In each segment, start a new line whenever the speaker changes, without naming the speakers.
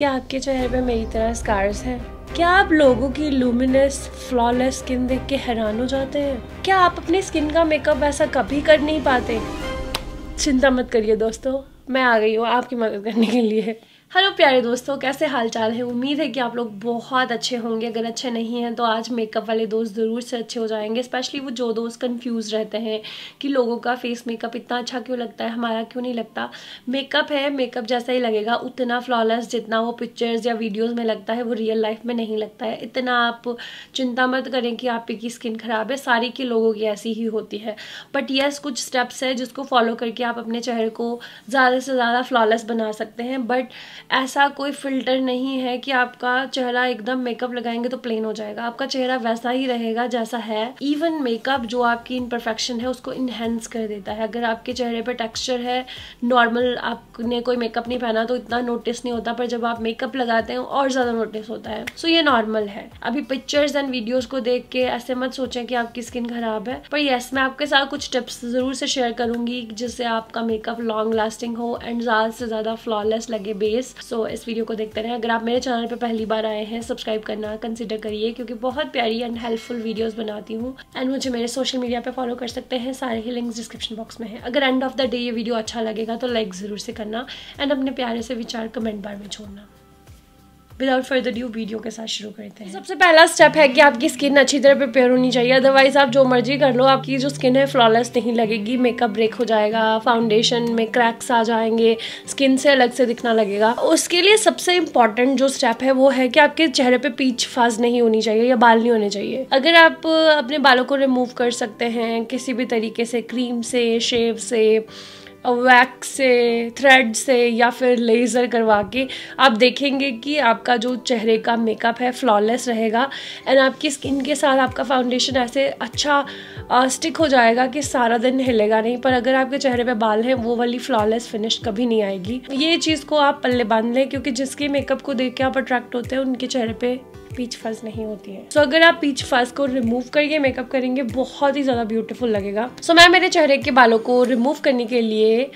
क्या आपके चेहरे पे मेरी तरह स्कार्स हैं क्या आप लोगों की लूमिनस फ्लॉलेस स्किन देख के हैरान हो जाते हैं क्या आप अपनी स्किन का मेकअप ऐसा कभी कर नहीं पाते चिंता मत करिए दोस्तों मैं आ गई हूँ आपकी मदद करने के लिए हेलो प्यारे दोस्तों कैसे हाल चाल है उम्मीद है कि आप लोग बहुत अच्छे होंगे अगर अच्छे नहीं हैं तो आज मेकअप वाले दोस्त ज़रूर से अच्छे हो जाएंगे स्पेशली वो जो दोस्त कंफ्यूज रहते हैं कि लोगों का फेस मेकअप इतना अच्छा क्यों लगता है हमारा क्यों नहीं लगता मेकअप है मेकअप जैसा ही लगेगा उतना फ्लॉलेस जितना वो पिक्चर्स या वीडियोज़ में लगता है वो रियल लाइफ में नहीं लगता है इतना आप चिंता मत करें कि आपकी स्किन ख़राब है सारी के लोगों की ऐसी ही होती है बट येस कुछ स्टेप्स है जिसको फॉलो करके आप अपने चेहरे को ज़्यादा से ज़्यादा फ्लॉलेस बना सकते हैं बट ऐसा कोई फिल्टर नहीं है कि आपका चेहरा एकदम मेकअप लगाएंगे तो प्लेन हो जाएगा आपका चेहरा वैसा ही रहेगा जैसा है इवन मेकअप जो आपकी इनपरफेक्शन है उसको इनहेंस कर देता है अगर आपके चेहरे पर टेक्स्चर है नॉर्मल आपने कोई मेकअप नहीं पहना तो इतना नोटिस नहीं होता पर जब आप मेकअप लगाते हैं और ज़्यादा नोटिस होता है सो so, ये नॉर्मल है अभी पिक्चर्स एंड वीडियोज़ को देख के ऐसे मत सोचें कि आपकी स्किन खराब है पर येस मैं आपके साथ कुछ टिप्स ज़रूर से शेयर करूंगी जिससे आपका मेकअप लॉन्ग लास्टिंग हो एंड ज़्यादा से ज़्यादा फ्लॉलेस लगे बेस गाइस सो इस वीडियो को देखते रहे अगर आप मेरे चैनल पर पहली बार आए हैं सब्सक्राइब करना कंसिडर करिए क्योंकि बहुत प्यारी एंड हेल्पफुल वीडियोज बनाती हूँ एंड मुझे मेरे सोशल मीडिया पर फॉलो कर सकते हैं सारे ही लिंक्स डिस्क्रिप्शन बॉक्स में है अगर एंड ऑफ द डे ये वीडियो अच्छा लगेगा तो लाइक ज़रूर से करना एंड अपने प्यारे से विचार कमेंट बार में छोड़ना विदाउट फर्दर ड्यू वीडियो के साथ शुरू करते हैं सबसे पहला स्टेप है कि आपकी स्किन अच्छी तरह प्रिपेयर होनी चाहिए अदरवाइज आप जो मर्जी कर लो आपकी जो स्किन है फ्लॉलेस नहीं लगेगी मेकअप ब्रेक हो जाएगा फाउंडेशन में क्रैक्स आ जाएंगे स्किन से अलग से दिखना लगेगा उसके लिए सबसे इंपॉर्टेंट जो स्टेप है वो है कि आपके चेहरे पे पीच फाज नहीं होनी चाहिए या बाल नहीं होने चाहिए अगर आप अपने बालों को रिमूव कर सकते हैं किसी भी तरीके से क्रीम से शेव से वैक्स से थ्रेड से या फिर लेज़र करवा के आप देखेंगे कि आपका जो चेहरे का मेकअप है फ्लॉलेस रहेगा एंड आपकी स्किन के साथ आपका फाउंडेशन ऐसे अच्छा स्टिक हो जाएगा कि सारा दिन हिलेगा नहीं पर अगर आपके चेहरे पे बाल हैं वो वाली फ्लॉलेस फिनिश कभी नहीं आएगी ये चीज़ को आप पल्ले बांध लें क्योंकि जिसके मेकअप को देख के आप अट्रैक्ट होते हैं उनके चेहरे पर पीच फर्स नहीं होती है सो so, अगर आप पीच फर्स को रिमूव करके मेकअप करेंगे बहुत ही ज़्यादा ब्यूटीफुल लगेगा सो so, मैं मेरे चेहरे के बालों को रिमूव करने के लिए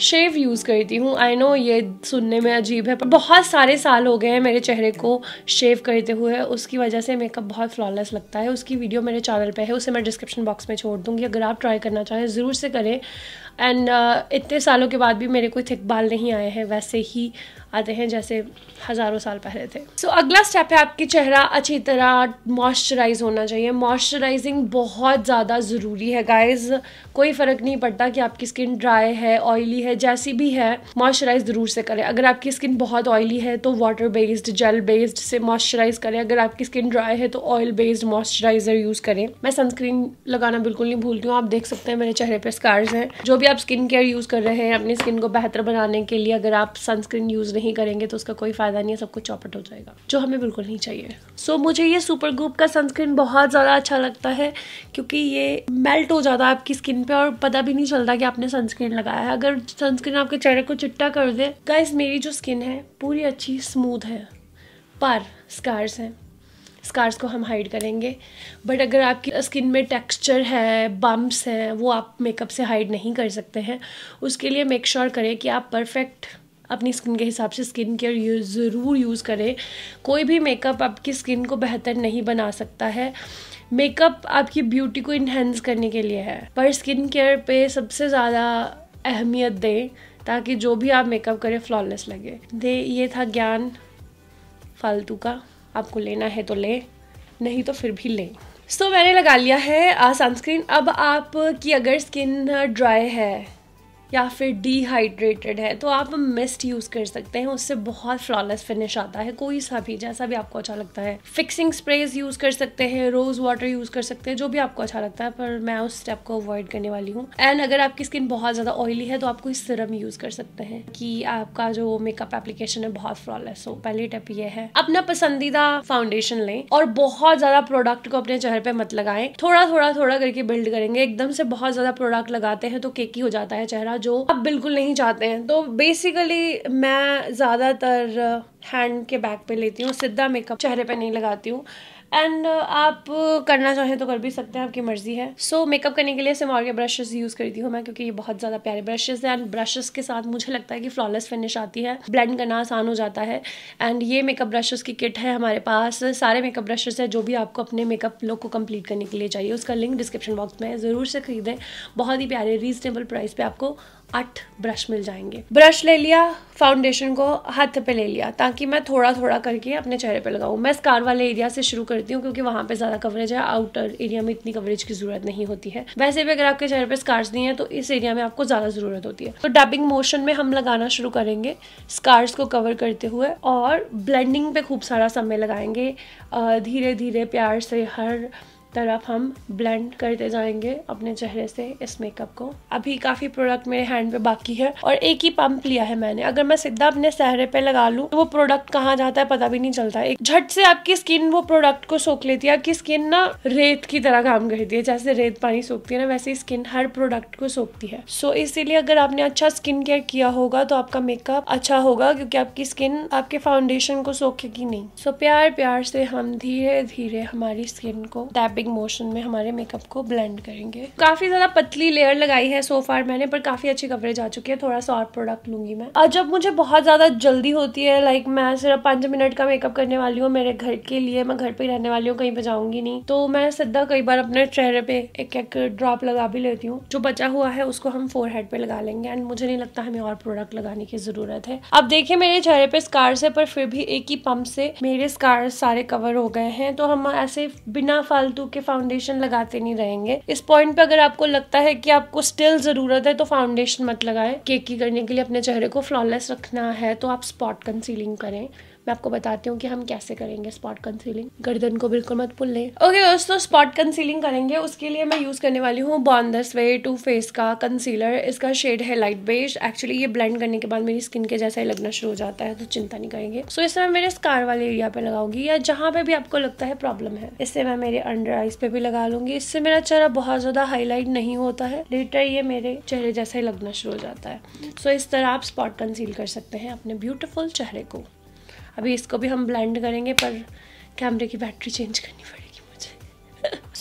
शेव यूज़ करती हूँ आई नो ये सुनने में अजीब है पर बहुत सारे साल हो गए हैं मेरे चेहरे को शेव करते हुए उसकी वजह से मेकअप बहुत फ्लॉलेस लगता है उसकी वीडियो मेरे चैनल पे है उसे मैं डिस्क्रिप्शन बॉक्स में छोड़ दूंगी अगर आप ट्राई करना चाहें ज़रूर से करें एंड uh, इतने सालों के बाद भी मेरे कोई थिक बाल नहीं आए हैं वैसे ही आते हैं जैसे हज़ारों साल पहले थे सो so, अगला स्टेप है आपके चेहरा अच्छी तरह मॉइस्चराइज होना चाहिए मॉइस्चराइजिंग बहुत ज़्यादा ज़रूरी है गाइस कोई फ़र्क नहीं पड़ता कि आपकी स्किन ड्राई है ऑयली है जैसी भी है मॉइस्चराइज ज़रूर से करें अगर आपकी स्किन बहुत ऑयली है तो वाटर बेस्ड जेल बेस्ड से मॉइस्चराइज करें अगर आपकी स्किन ड्राई है तो ऑयल बेस्ड मॉइस्चराइजर यूज़ करें मैं सनस्क्रीन लगाना बिल्कुल नहीं भूलती हूँ आप देख सकते हैं मेरे चेहरे पर स्कार्स हैं जो भी आप स्किन केयर यूज़ कर रहे हैं अपनी स्किन को बेहतर बनाने के लिए अगर आप सनस्क्रीन यूज़ नहीं करेंगे तो उसका कोई फ़ायदा नहीं है सब कुछ चौपट हो जाएगा जो हमें बिल्कुल नहीं चाहिए सो so, मुझे ये सुपर ग्रुप का सनस्क्रीन बहुत ज़्यादा अच्छा लगता है क्योंकि ये मेल्ट हो जाता है आपकी स्किन पर और पता भी नहीं चलता कि आपने सनस्क्रीन लगाया है अगर सनस्क्रीन आपके चेहरे को चिट्टा कर दे गाइस मेरी जो स्किन है पूरी अच्छी स्मूथ है पर स्कार्स हैं स्कार्स को हम हाइड करेंगे बट अगर आपकी स्किन में टेक्सचर है बम्प्स हैं वो आप मेकअप से हाइड नहीं कर सकते हैं उसके लिए मेक श्योर sure करें कि आप परफेक्ट अपनी स्किन के हिसाब से स्किन केयर यूज ज़रूर यूज़ करें कोई भी मेकअप आपकी स्किन को बेहतर नहीं बना सकता है मेकअप आपकी ब्यूटी को इन्हेंस करने के लिए है पर स्किन केयर पे सबसे ज़्यादा अहमियत दें ताकि जो भी आप मेकअप करें फ्लॉलेस लगे दे ये था ज्ञान फालतू का आपको लेना है तो लें नहीं तो फिर भी लें सो so, मैंने लगा लिया है सनस्क्रीन अब आपकी अगर स्किन ड्राई है या फिर डिहाइड्रेटेड है तो आप मिस्ट यूज़ कर सकते हैं उससे बहुत फ्लॉलेस फिनिश आता है कोई सा भी जैसा भी आपको अच्छा लगता है फिक्सिंग स्प्रेज यूज़ कर सकते हैं रोज़ वाटर यूज़ कर सकते हैं जो भी आपको अच्छा लगता है पर मैं उस स्टेप को अवॉइड करने वाली हूँ एंड अगर आपकी स्किन बहुत ज़्यादा ऑयली है तो आप कोई सिरम यूज़ कर सकते हैं कि आपका जो मेकअप एप्लीकेशन है बहुत फ्लॉलेस हो पहली टिप ये है अपना पसंदीदा फाउंडेशन लें और बहुत ज़्यादा प्रोडक्ट को अपने चेहरे पे मत लगाएं थोड़ा थोड़ा थोड़ा करके बिल्ड करेंगे एकदम से बहुत ज़्यादा प्रोडक्ट लगाते हैं तो केकी हो जाता है चेहरा जो आप बिल्कुल नहीं चाहते हैं तो बेसिकली मैं ज़्यादातर हैंड uh, के बैग पे लेती हूँ सीधा मेकअप चेहरे पे नहीं लगाती हूँ एंड uh, आप करना चाहें तो कर भी सकते हैं आपकी मर्जी है सो so, मेकअप करने के लिए सिमॉर के ब्रशेस यूज़ करती हूँ मैं क्योंकि ये बहुत ज़्यादा प्यारे ब्रशेस हैं एंड ब्रशेस के साथ मुझे लगता है कि फ्लॉलेस फिनिश आती है ब्लेंड करना आसान हो जाता है एंड ये मेकअप ब्रशेस की किट है हमारे पास सारे मेकअप ब्रशेस है जो भी आपको अपने मेकअप लुक को कम्प्लीट करने के लिए चाहिए उसका लिंक डिस्क्रिप्शन बॉक्स में है ज़रूर से खरीदें बहुत ही प्यारे रीजनेबल प्राइस पे आपको आठ ब्रश मिल जाएंगे ब्रश ले लिया फाउंडेशन को हाथ पे ले लिया ताकि मैं थोड़ा थोड़ा करके अपने चेहरे पे लगाऊँ मैं स्कार वाले एरिया से शुरू करती हूँ क्योंकि वहाँ पे ज़्यादा कवरेज है आउटर एरिया में इतनी कवरेज की जरूरत नहीं होती है वैसे भी अगर आपके चेहरे पे स्कार्स नहीं है तो इस एरिया में आपको ज़्यादा ज़रूरत होती है तो डबिंग मोशन में हम लगाना शुरू करेंगे स्कार्स को कवर करते हुए और ब्लेंडिंग पे खूब सारा समय लगाएंगे धीरे धीरे प्यार से हर तरफ हम ब्लेंड करते जाएंगे अपने चेहरे से इस मेकअप को अभी काफ़ी प्रोडक्ट मेरे हैंड पे बाकी है और एक ही पंप लिया है मैंने अगर मैं सीधा अपने चेहरे पे लगा लूँ तो वो प्रोडक्ट कहाँ जाता है पता भी नहीं चलता एक झट से आपकी स्किन वो प्रोडक्ट को सोख लेती है आपकी स्किन ना रेत की तरह काम करती है जैसे रेत पानी सोखती है ना वैसे स्किन हर प्रोडक्ट को सोखती है सो so, इसीलिए अगर आपने अच्छा स्किन केयर किया होगा तो आपका मेकअप अच्छा होगा क्योंकि आपकी स्किन आपके फाउंडेशन को सोखेगी नहीं सो प्यार प्यार से हम धीरे धीरे हमारी स्किन को टैपिंग रैपिंग मोशन में हमारे मेकअप को ब्लेंड करेंगे काफ़ी ज़्यादा पतली लेयर लगाई है सो फार मैंने पर काफ़ी अच्छी कवरेज आ चुकी है थोड़ा सा और प्रोडक्ट लूंगी मैं और जब मुझे बहुत ज़्यादा जल्दी होती है लाइक मैं सिर्फ पांच मिनट का मेकअप करने वाली हूँ मेरे घर के लिए मैं घर पर रहने वाली हूँ कहीं पर जाऊंगी नहीं तो मैं सीधा कई बार अपने चेहरे पे एक एक ड्रॉप लगा भी लेती हूँ जो बचा हुआ है उसको हम फोर हेड लगा लेंगे एंड मुझे नहीं लगता हमें और प्रोडक्ट लगाने की ज़रूरत है अब देखिये मेरे चेहरे पे स्कार से पर फिर भी एक ही पंप से मेरे स्कार सारे कवर हो गए हैं तो हम ऐसे बिना फालतू के फाउंडेशन लगाते नहीं रहेंगे इस पॉइंट पे अगर आपको लगता है कि आपको स्टिल जरूरत है तो फाउंडेशन मत लगाएं केक की करने के लिए अपने चेहरे को फ्लॉलेस रखना है तो आप स्पॉट कंसीलिंग करें मैं आपको बताती हूँ कि हम कैसे करेंगे स्पॉट कंसीलिंग गर्दन को बिल्कुल मत पुल लें ओके okay, दोस्तों स्पॉट कंसीलिंग करेंगे उसके लिए मैं यूज़ करने वाली हूँ बॉन्दस वे टू फेस का कंसीलर इसका शेड है लाइट बेज एक्चुअली ये ब्लेंड करने के बाद मेरी स्किन के जैसा ही लगना शुरू हो जाता है तो चिंता नहीं करेंगे सो so, इसे मैं मेरे स्कार वाले एरिया पे लगाऊंगी या जहाँ पे भी आपको लगता है प्रॉब्लम है इससे मैं मेरे अंडर आइज पे भी लगा लूंगी इससे मेरा चेहरा बहुत ज़्यादा हाईलाइट नहीं होता है लेटर ये मेरे चेहरे जैसा ही लगना शुरू हो जाता है सो so, इस तरह आप स्पॉट कंसील कर सकते हैं अपने ब्यूटिफुल चेहरे को अभी इसको भी हम ब्लेंड करेंगे पर कैमरे की बैटरी चेंज करनी पड़ेगी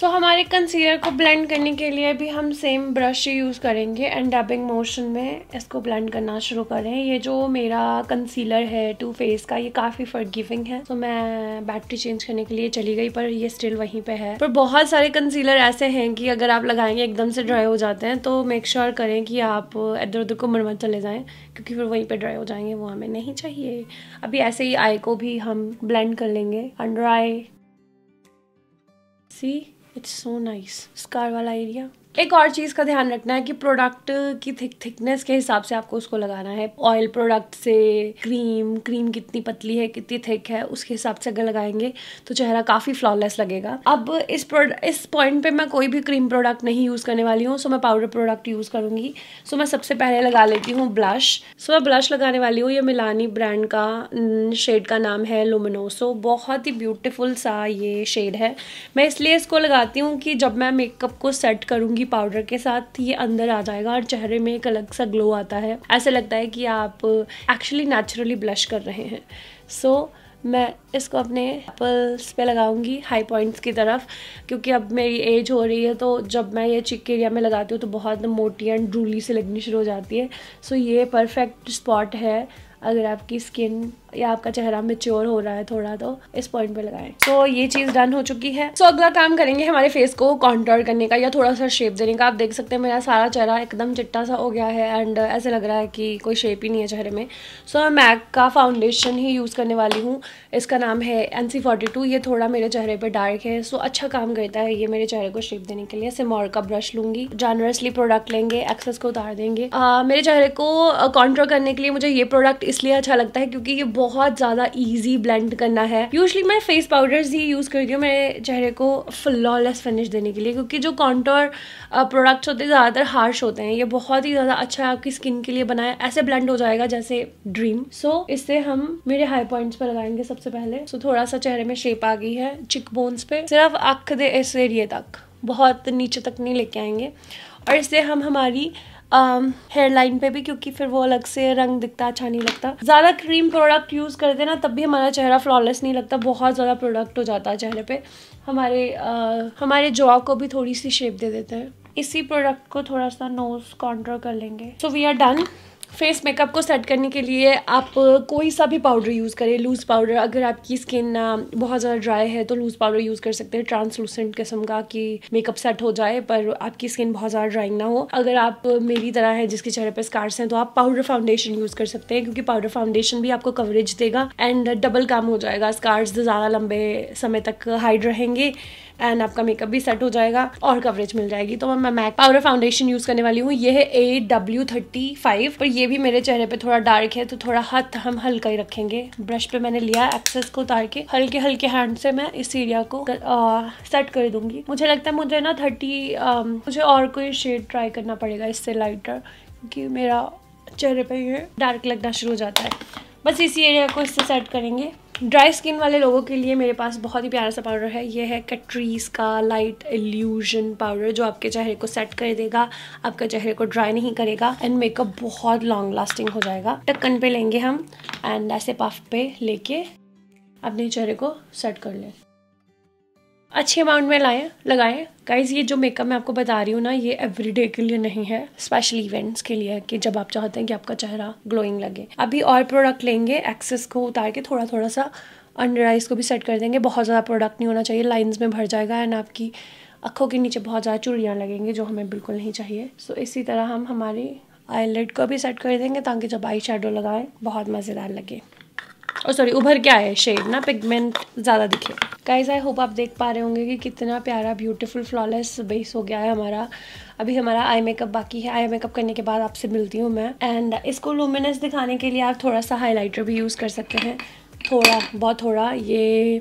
सो so, हमारे कंसीलर को ब्लेंड करने के लिए भी हम सेम ब्रश ही यूज़ करेंगे एंड डबिंग मोशन में इसको ब्लेंड करना शुरू करें ये जो मेरा कंसीलर है टू फेस का ये काफ़ी फॉरगिविंग है तो so, मैं बैटरी चेंज करने के लिए चली गई पर ये स्टिल वहीं पे है पर बहुत सारे कंसीलर ऐसे हैं कि अगर आप लगाएंगे एकदम से ड्राई हो जाते हैं तो मेक श्योर sure करें कि आप इधर उधर को मरमत चले जाएँ क्योंकि फिर वहीं पर ड्राई हो जाएंगे वो हमें नहीं चाहिए अभी ऐसे ही आई को भी हम ब्लेंड कर लेंगे अंड्राई सी It's so nice. Scarvala area. एक और चीज़ का ध्यान रखना है कि प्रोडक्ट की थिक थिकनेस के हिसाब से आपको उसको लगाना है ऑयल प्रोडक्ट से क्रीम क्रीम कितनी पतली है कितनी थिक है उसके हिसाब से अगर लगाएंगे तो चेहरा काफ़ी फ्लॉलेस लगेगा अब इस इस पॉइंट पे मैं कोई भी क्रीम प्रोडक्ट नहीं यूज़ करने वाली हूँ सो मैं पाउडर प्रोडक्ट यूज़ करूँगी सो मैं सबसे पहले लगा लेती हूँ ब्लश सो मैं ब्लश लगाने वाली हूँ ये मिलानी ब्रांड का शेड का नाम है लुमिनोसो बहुत ही ब्यूटिफुल सा ये शेड है मैं इसलिए इसको लगाती हूँ कि जब मैं मेकअप को सेट करूँगी क्योंकि पाउडर के साथ ये अंदर आ जाएगा और चेहरे में एक अलग सा ग्लो आता है ऐसा लगता है कि आप एक्चुअली नेचुरली ब्लश कर रहे हैं सो so, मैं इसको अपने एप्पल्स पे लगाऊंगी हाई पॉइंट्स की तरफ क्योंकि अब मेरी एज हो रही है तो जब मैं ये चिक एरिया में लगाती हूँ तो बहुत मोटी एंड ड्रूली से लगनी शुरू हो जाती है सो so, ये परफेक्ट स्पॉट है अगर आपकी स्किन या आपका चेहरा मेच्योर हो रहा है थोड़ा तो इस पॉइंट पे लगाएं सो तो so, ये चीज़ डन हो चुकी है सो so, अगला काम करेंगे हमारे फेस को कॉन्ट्रोल करने का या थोड़ा सा शेप देने का आप देख सकते हैं मेरा सारा चेहरा एकदम चिट्टा सा हो गया है एंड ऐसे लग रहा है कि कोई शेप ही नहीं है चेहरे में सो so, मैं मैक का फाउंडेशन ही यूज़ करने वाली हूँ इसका नाम है एन फोर्टी टू ये थोड़ा मेरे चेहरे पर डार्क है सो so, अच्छा काम करता है ये मेरे चेहरे को शेप देने के लिए सिमोर का ब्रश लूंगी जानवरसली प्रोडक्ट लेंगे एक्सेस को उतार देंगे मेरे चेहरे को कॉन्ट्रोल करने के लिए मुझे ये प्रोडक्ट इसलिए अच्छा लगता है क्योंकि ये बहुत ज़्यादा ईजी ब्लेंड करना है यूजली मैं फेस पाउडर्स ही यूज़ करती हूँ मेरे चेहरे को फ्लॉलेस फिनिश देने के लिए क्योंकि जो कॉन्टोर प्रोडक्ट्स होते हैं ज़्यादातर हार्श होते हैं ये बहुत ही ज़्यादा अच्छा है आपकी स्किन के लिए बनाया ऐसे ब्लेंड हो जाएगा जैसे ड्रीम सो so, इससे हम मेरे हाई पॉइंट्स पर लगाएंगे सबसे पहले सो so, थोड़ा सा चेहरे में शेप आ गई है चिक बोन्स पे सिर्फ अख दे इस एरिए तक बहुत नीचे तक नहीं लेके आएंगे और इससे हम हमारी हेयर um, लाइन पे भी क्योंकि फिर वो अलग से रंग दिखता अच्छा नहीं लगता ज़्यादा क्रीम प्रोडक्ट यूज़ करते ना तब भी हमारा चेहरा फ्लॉलेस नहीं लगता बहुत ज़्यादा प्रोडक्ट हो जाता है चेहरे पे हमारे आ, हमारे जॉ को भी थोड़ी सी शेप दे देते हैं इसी प्रोडक्ट को थोड़ा सा नोज कॉन्ट्रो कर लेंगे so we are done face makeup को सेट करने के लिए आप कोई सा भी पाउडर यूज़ करें लूज़ पाउडर अगर आपकी स्किन बहुत ज़्यादा ड्राई है तो लूज़ पाउडर यूज़ कर सकते हैं ट्रांसलूसेंट किस्म का कि मेकअप सेट हो जाए पर आपकी स्किन बहुत ज़्यादा ड्राइंग ना हो अगर आप मेरी तरह है जिसके चेहरे पर स्कार्स हैं तो आप पाउडर फाउंडेशन यूज़ कर सकते हैं क्योंकि पाउडर फाउंडेशन भी आपको कवरेज देगा एंड डबल काम हो जाएगा स्कार्स ज़्यादा लंबे समय तक हाइड रहेंगे एंड आपका मेकअप भी सेट हो जाएगा और कवरेज मिल जाएगी तो मैं मैक पावर फाउंडेशन यूज़ करने वाली हूँ ये है ए डब्ल्यू थर्टी फाइव पर ये भी मेरे चेहरे पर थोड़ा डार्क है तो थोड़ा हाथ हम हल्का ही रखेंगे ब्रश पे मैंने लिया एक्सेस को उतार के हल्के हल्के हैंड से मैं इस एरिया को सेट कर दूंगी मुझे लगता है मुझे ना थर्टी मुझे और कोई शेड ट्राई करना पड़ेगा इससे लाइटर क्योंकि मेरा चेहरे पर ये डार्क लगना शुरू हो जाता है बस इसी एरिया को इससे सेट करेंगे ड्राई स्किन वाले लोगों के लिए मेरे पास बहुत ही प्यारा सा पाउडर है ये है कट्रीज का लाइट एल्यूजन पाउडर जो आपके चेहरे को सेट कर देगा आपके चेहरे को ड्राई नहीं करेगा एंड मेकअप बहुत लॉन्ग लास्टिंग हो जाएगा टक्कन पे लेंगे हम एंड ऐसे पफ पे लेके अपने चेहरे को सेट कर लें अच्छी अमाउंट में लाएँ लगाएं गाइज ये जो मेकअप मैं आपको बता रही हूँ ना ये एवरीडे के लिए नहीं है स्पेशल इवेंट्स के लिए है कि जब आप चाहते हैं कि आपका चेहरा ग्लोइंग लगे अभी और प्रोडक्ट लेंगे एक्सेस को उतार के थोड़ा थोड़ा सा अंडर आइज को भी सेट कर देंगे बहुत ज़्यादा प्रोडक्ट नहीं होना चाहिए लाइन्स में भर जाएगा एंड आपकी आँखों के नीचे बहुत ज़्यादा चूड़ियाँ लगेंगी जो हमें बिल्कुल नहीं चाहिए सो इसी तरह हम हमारी आईलेट को भी सेट कर देंगे ताकि जब आई शेडो लगाएँ बहुत मज़ेदार लगे
और oh, सॉरी उभर के
आए शेड ना पिगमेंट ज़्यादा दिखे गाइज आई होप आप देख पा रहे होंगे कि कितना प्यारा ब्यूटीफुल फ्लॉलेस बेस हो गया है हमारा अभी हमारा आई मेकअप बाकी है आई मेकअप करने के बाद आपसे मिलती हूँ मैं एंड इसको लूमिनस दिखाने के लिए आप थोड़ा सा हाईलाइटर भी यूज़ कर सकते हैं थोड़ा बहुत थोड़ा ये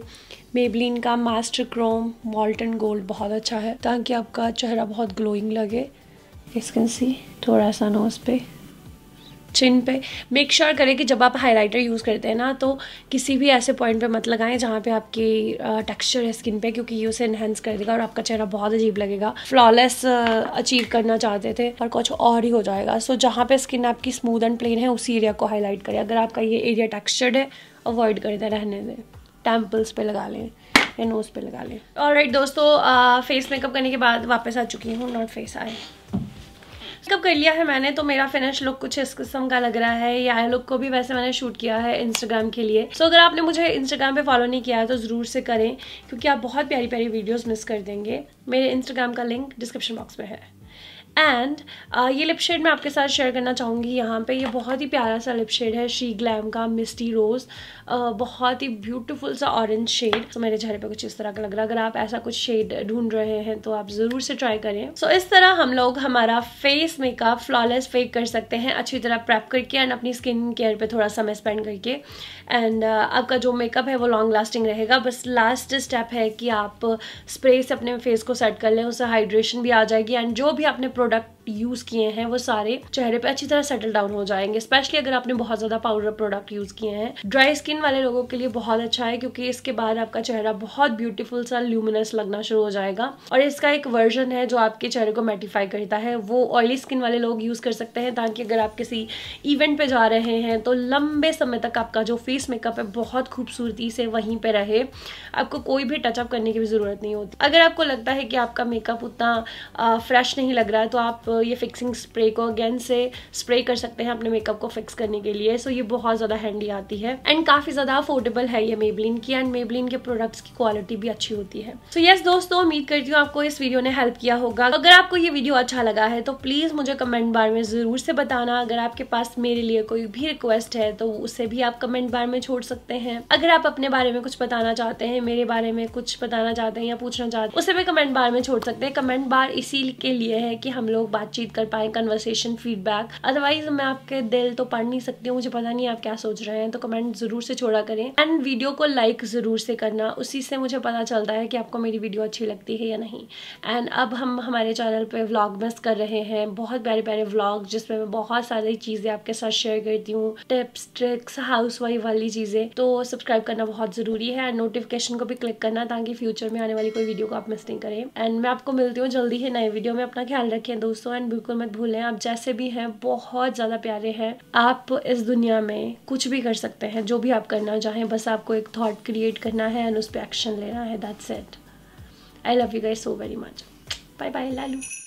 मेबलिन का मास्टर क्रोम मॉल्टन गोल्ड बहुत अच्छा है ताकि आपका चेहरा बहुत ग्लोइंग लगे इसकन सी थोड़ा सा नोज़ पे चिन पे मेक श्योर sure करें कि जब आप हाइलाइटर यूज़ करते हैं ना तो किसी भी ऐसे पॉइंट पे मत लगाएं जहाँ पे आपकी टेक्सचर है स्किन पे क्योंकि ये उसे इन्हेंस कर देगा और आपका चेहरा बहुत अजीब लगेगा फ्लॉलेस अचीव करना चाहते थे और कुछ और ही हो जाएगा सो so, जहाँ पे स्किन आपकी स्मूद एंड प्लेन है उसी एरिया को हाईलाइट करें अगर आपका ये एरिया टेक्स्चर्ड है अवॉइड कर दें रहने दें टेम्पल्स पे लगा लें या नोज़ पे लगा लें और right, दोस्तों फेस मेकअप करने के बाद वापस आ चुकी हूँ नॉट फेस आए मेकअप कर लिया है मैंने तो मेरा फिनिश लुक कुछ इस किस्म का लग रहा है ये आई लुक को भी वैसे मैंने शूट किया है इंस्टाग्राम के लिए सो so, अगर आपने मुझे इंस्टाग्राम पे फॉलो नहीं किया है तो ज़रूर से करें क्योंकि आप बहुत प्यारी प्यारी वीडियोज़ मिस कर देंगे मेरे इंस्टाग्राम का लिंक डिस्क्रिप्शन बॉक्स में है एंड uh, ये लिप शेड मैं आपके साथ शेयर करना चाहूँगी यहाँ पे ये बहुत ही प्यारा सा लिप शेड है शी ग्लैम का मिस्टी रोज़ uh, बहुत ही ब्यूटीफुल सा ऑरेंज शेड तो मेरे चेहरे पे कुछ इस तरह का लग रहा है अगर आप ऐसा कुछ शेड ढूंढ रहे हैं तो आप ज़रूर से ट्राई करें सो so, इस तरह हम लोग हमारा फेस मेकअप फ्लॉलेस फेक कर सकते हैं अच्छी तरह प्रैप करके एंड अपनी स्किन केयर पर थोड़ा समय स्पेंड करके एंड uh, आपका जो मेकअप है वो लॉन्ग लास्टिंग रहेगा बस लास्ट स्टेप है कि आप स्प्रे से अपने फेस को सेट कर लें उससे हाइड्रेशन भी आ जाएगी एंड जो भी आपने product यूज़ किए हैं वो सारे चेहरे पे अच्छी तरह सेटल डाउन हो जाएंगे स्पेशली अगर आपने बहुत ज़्यादा पाउडर प्रोडक्ट यूज़ किए हैं ड्राई स्किन वाले लोगों के लिए बहुत अच्छा है क्योंकि इसके बाद आपका चेहरा बहुत ब्यूटीफुल सा ल्यूमिनस लगना शुरू हो जाएगा और इसका एक वर्जन है जो आपके चेहरे को मेटिफाई करता है वो ऑयली स्किन वाले लोग यूज़ कर सकते हैं ताकि अगर आप किसी इवेंट पे जा रहे हैं तो लंबे समय तक आपका जो फेस मेकअप है बहुत खूबसूरती से वहीं पर रहे आपको कोई भी टचअप करने की भी ज़रूरत नहीं होती अगर आपको लगता है कि आपका मेकअप उतना फ्रेश नहीं लग रहा है तो आप ये फिक्सिंग स्प्रे को अगेन से स्प्रे कर सकते हैं अपने मेकअप को फिक्स करने के लिए सो so ये बहुत ज़्यादा हैंडी आती है एंड काफ़ी ज़्यादा अफोर्डेबल है ये मेबलिन की एंड मेबलिन के प्रोडक्ट्स की क्वालिटी भी अच्छी होती है सो so, यस yes, दोस्तों उम्मीद करती हूँ आपको इस वीडियो ने हेल्प किया होगा अगर आपको ये वीडियो अच्छा लगा है तो प्लीज़ मुझे कमेंट बार में ज़रूर से बताना अगर आपके पास मेरे लिए कोई भी रिक्वेस्ट है तो उसे भी आप कमेंट बार में छोड़ सकते हैं अगर आप अपने बारे में कुछ बताना चाहते हैं मेरे बारे में कुछ बताना चाहते हैं या पूछना चाहते हैं उसे भी कमेंट बार में छोड़ सकते हैं कमेंट बार इसी के लिए है कि हम लोग बातचीत कर पाए कन्वर्सेशन फीडबैक अदरवाइज मैं आपके दिल तो पढ़ नहीं सकती हूँ मुझे पता नहीं आप क्या सोच रहे हैं तो कमेंट जरूर से छोड़ा करें एंड वीडियो को लाइक ज़रूर से करना उसी से मुझे पता चलता है कि आपको मेरी वीडियो अच्छी लगती है या नहीं एंड अब हम हमारे चैनल पे व्लॉग मिस कर रहे हैं बहुत प्यारे प्यारे व्लॉग जिसमें मैं बहुत सारी चीज़ें आपके साथ शेयर करती हूँ टिप्स ट्रिक्स हाउस वाइफ वाली चीज़ें तो सब्सक्राइब करना बहुत ज़रूरी है एंड नोटिफिकेशन को भी क्लिक करना ताकि फ्यूचर में आने वाली कोई वीडियो को आप मिस नहीं करें एंड मैं आपको मिलती हूँ जल्दी ही नए वीडियो में अपना ख्याल रखें दोस्तों एंड बिल्कुल मत भूलें आप जैसे भी हैं बहुत ज़्यादा प्यारे हैं आप इस दुनिया में कुछ भी कर सकते हैं जो भी आप करना चाहें बस आपको एक थाट क्रिएट करना है एंड उस पर एक्शन लेना है that's it I love you guys so very much bye bye Lalu